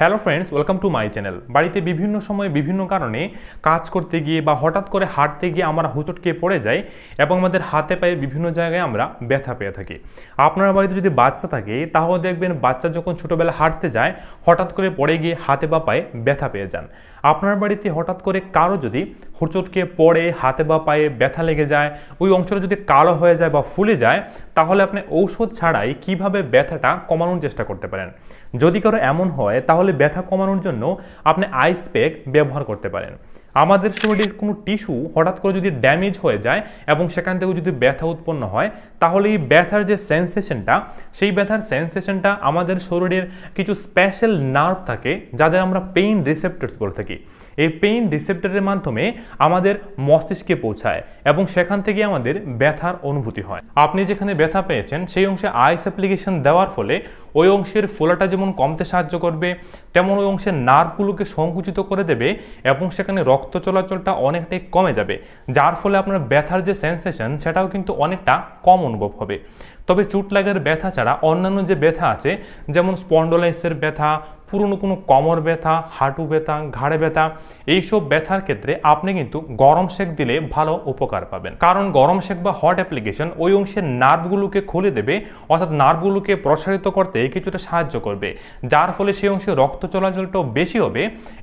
hello friends welcome to my channel বাড়িতে বিভিন্ন সময়ে বিভিন্ন কারণে কাজ করতে গিয়ে বা হঠাৎ করে হাঁটতে গিয়ে আমরা হোঁচটকে পড়ে যাই এবং আমাদের হাতে পায়ে বিভিন্ন জায়গায় আমরা ব্যথা পেয়ে থাকি আপনার বাড়িতে যদি বাচ্চা থাকে তাহলে দেখবেন বাচ্চা যখন ছোটোবেলা হাঁটতে যায় হঠাৎ করে পড়ে গিয়ে হাতে বা পায়ে ব্যথা পেয়ে যান আপনার বাড়িতে হঠাৎ করে কারো যদি হোঁচটকে পড়ে হাতে বা পায়ে ব্যথা লেগে যায় ওই অংশটা যদি কালো হয়ে যায় বা ফুলে যায় তাহলে আপনি ঔষধ ছাড়াই কিভাবে ব্যথাটা কমানোর চেষ্টা করতে পারেন যদি কারো এমন হয় তাহলে ব্যথা কমানোর জন্য আপনি আইস প্যাক ব্যবহার করতে পারেন আমাদের শরীরের কোনো টিস্যু হঠাৎ করে যদি ড্যামেজ হয়ে যায় এবং সেখান থেকে যদি ব্যথা উৎপন্ন হয় তাহলে এই ব্যথার যে সেন্সেশনটা সেই ব্যথার সেন্সেশনটা আমাদের শরীরের কিছু স্পেশাল নার্ভ থাকে যাদের আমরা পেইন রিসেপ্টার্স বলে থাকি এই পেইন রিসেপ্টারের মাধ্যমে আমাদের মস্তিষ্কে পৌঁছায় এবং সেখান থেকে আমাদের ব্যথার অনুভূতি হয় আপনি যেখানে ব্যথা পেয়েছেন সেই অংশে আইস অ্যাপ্লিকেশন দেওয়ার ফলে ওই অংশের ফোলাটা যেমন কমতে সাহায্য করবে তেমন ওই অংশের নার্ভগুলোকে সংকুচিত করে দেবে এবং সেখানে রক্ত চলাচলটা অনেকটাই কমে যাবে যার ফলে আপনার ব্যথার যে সেন্সেশন সেটাও কিন্তু অনেকটা কম অনুভব হবে তবে চোট লাগার ব্যথা ছাড়া অন্যান্য যে ব্যথা আছে যেমন স্পন্ডোলাইসের ব্যথা পুরনো কোনো কমর ব্যথা হাঁটু ব্যথা ঘাড়ে ব্যথা এইসব ব্যথার ক্ষেত্রে আপনি কিন্তু গরম শেক দিলে ভালো উপকার পাবেন কারণ গরম শেক বা হট অ্যাপ্লিকেশন ওই অংশের নার্ভগুলোকে খুলে দেবে অর্থাৎ নার্ভগুলোকে প্রসারিত করতে কিছুটা সাহায্য করবে যার ফলে সেই অংশে রক্ত চলাচলটাও বেশি হবে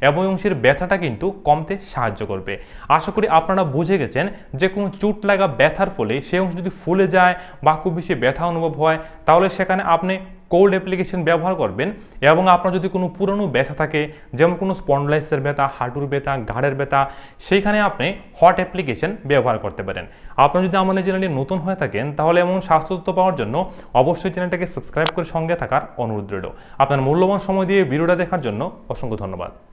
এবং অংশের ব্যথাটা কিন্তু কমতে সাহায্য করবে আশা করি আপনারা বুঝে গেছেন যে কোনো চোট লাগা ব্যথার ফলে সেই অংশ যদি ফুলে যায় বা খুব বেশি ব্যথা ব্যথা অনুভব হয় তাহলে সেখানে আপনি কোল্ড অ্যাপ্লিকেশন ব্যবহার করবেন এবং আপনার যদি কোনো পুরনো ব্যথা থাকে যেমন কোনো স্পন্ডলাইসের ব্যথা হাঁটুর ব্যথা ঘাড়ের ব্যথা সেইখানে আপনি হট অ্যাপ্লিকেশন ব্যবহার করতে পারেন আপনি যদি আমাদের চ্যানেলটি নতুন হয়ে থাকেন তাহলে এমন স্বাস্থ্য পাওয়ার জন্য অবশ্যই চ্যানেলটাকে সাবস্ক্রাইব করে সঙ্গে থাকার অনুরোধ রইল আপনার মূল্যবান সময় দিয়ে ভিডিওটা দেখার জন্য অসংখ্য ধন্যবাদ